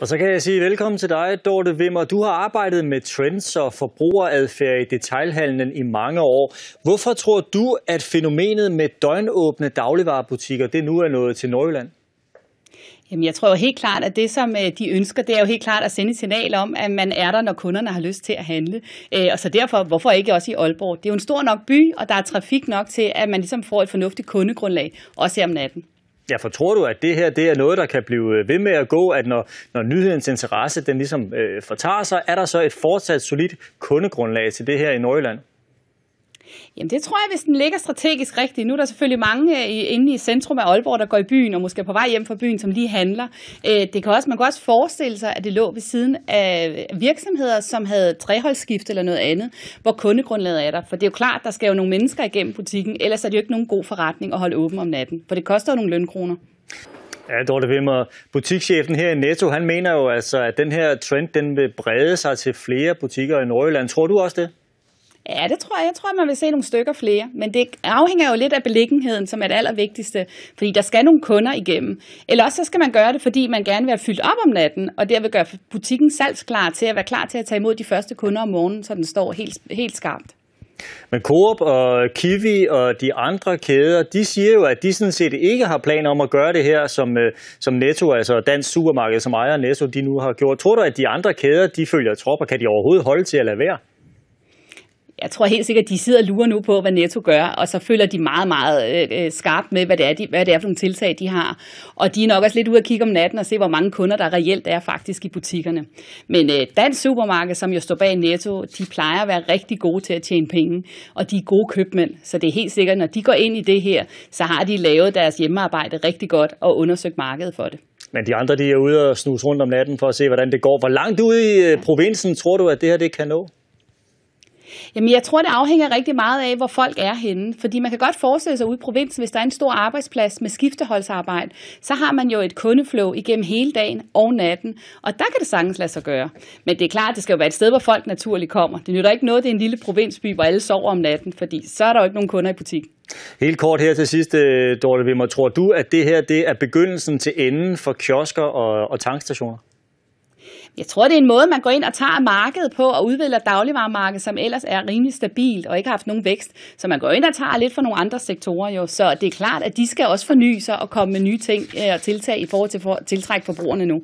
Og så kan jeg sige velkommen til dig, Dorte Vimmer. Du har arbejdet med trends og forbrugeradfærd i detailhandlen i mange år. Hvorfor tror du, at fænomenet med døgnåbne dagligvarerbutikker, det nu er nået til Nordjylland? Jamen, jeg tror jo helt klart, at det, som øh, de ønsker, det er jo helt klart at sende et signal om, at man er der, når kunderne har lyst til at handle. Øh, og så derfor, hvorfor ikke også i Aalborg? Det er jo en stor nok by, og der er trafik nok til, at man ligesom får et fornuftigt kundegrundlag, også her om natten. Ja, for tror du, at det her det er noget, der kan blive øh, ved med at gå, at når, når nyhedens interesse den ligesom øh, fortager sig, er der så et fortsat solidt kundegrundlag til det her i Nordjylland? Jamen det tror jeg, hvis den ligger strategisk rigtigt. Nu er der selvfølgelig mange øh, inde i centrum af Aalborg, der går i byen og måske er på vej hjem fra byen, som lige handler. Øh, det kan også, man kan også forestille sig, at det lå ved siden af virksomheder, som havde treholdsskift eller noget andet, hvor kundegrundlaget er der. For det er jo klart, der skal jo nogle mennesker igennem butikken, ellers er det jo ikke nogen god forretning at holde åben om natten, for det koster jo nogle lønkroner. Ja, Dorte Wimmer, butikschefen her i Netto, han mener jo altså, at den her trend, den vil brede sig til flere butikker i Nordjylland. Tror du også det? Ja, det tror jeg. Jeg tror, man vil se nogle stykker flere. Men det afhænger jo lidt af beliggenheden, som er det allervigtigste. Fordi der skal nogle kunder igennem. Eller også så skal man gøre det, fordi man gerne vil have fyldt op om natten, og derved gøre butikken salgsklar til at være klar til at tage imod de første kunder om morgenen, så den står helt, helt skarpt. Men Coop og Kiwi og de andre kæder, de siger jo, at de sådan set ikke har planer om at gøre det her, som, øh, som Netto, altså Dansk Supermarked, som ejer Netto, de nu har gjort. Tror du, at de andre kæder, de følger trop, og kan de overhovedet holde til at lade være? jeg tror helt sikkert, at de sidder og lurer nu på, hvad Netto gør, og så følger de meget, meget øh, øh, skarpt med, hvad det, er, de, hvad det er for nogle tiltag, de har. Og de er nok også lidt ude at kigge om natten og se, hvor mange kunder, der reelt er faktisk i butikkerne. Men øh, Dansk Supermarked, som jo står bag Netto, de plejer at være rigtig gode til at tjene penge, og de er gode købmænd. Så det er helt sikkert, når de går ind i det her, så har de lavet deres hjemmearbejde rigtig godt og undersøgt markedet for det. Men de andre de er ude og snuse rundt om natten for at se, hvordan det går. Hvor langt ude i øh, provinsen tror du, at det her det kan nå? Jamen, jeg tror, det afhænger rigtig meget af, hvor folk er henne. Fordi man kan godt forestille sig ude i provinsen, hvis der er en stor arbejdsplads med skifteholdsarbejde, så har man jo et kundeflow igennem hele dagen og natten. Og der kan det sagtens lade sig gøre. Men det er klart, det skal jo være et sted, hvor folk naturligt kommer. Det nytter ikke noget, det er en lille provinsby, hvor alle sover om natten, fordi så er der jo ikke nogen kunder i butik. Helt kort her til sidst, øh, Dorte Vimmer. Tror du, at det her det er begyndelsen til enden for kiosker og, og tankstationer? Jeg tror, det er en måde, man går ind og tager markedet på og udvælger dagligvaremarkedet, som ellers er rimelig stabilt og ikke har haft nogen vækst. Så man går ind og tager lidt fra nogle andre sektorer jo. Så det er klart, at de skal også forny sig og komme med nye ting øh, og tiltag i forhold til for, tiltrække forbrugerne nu.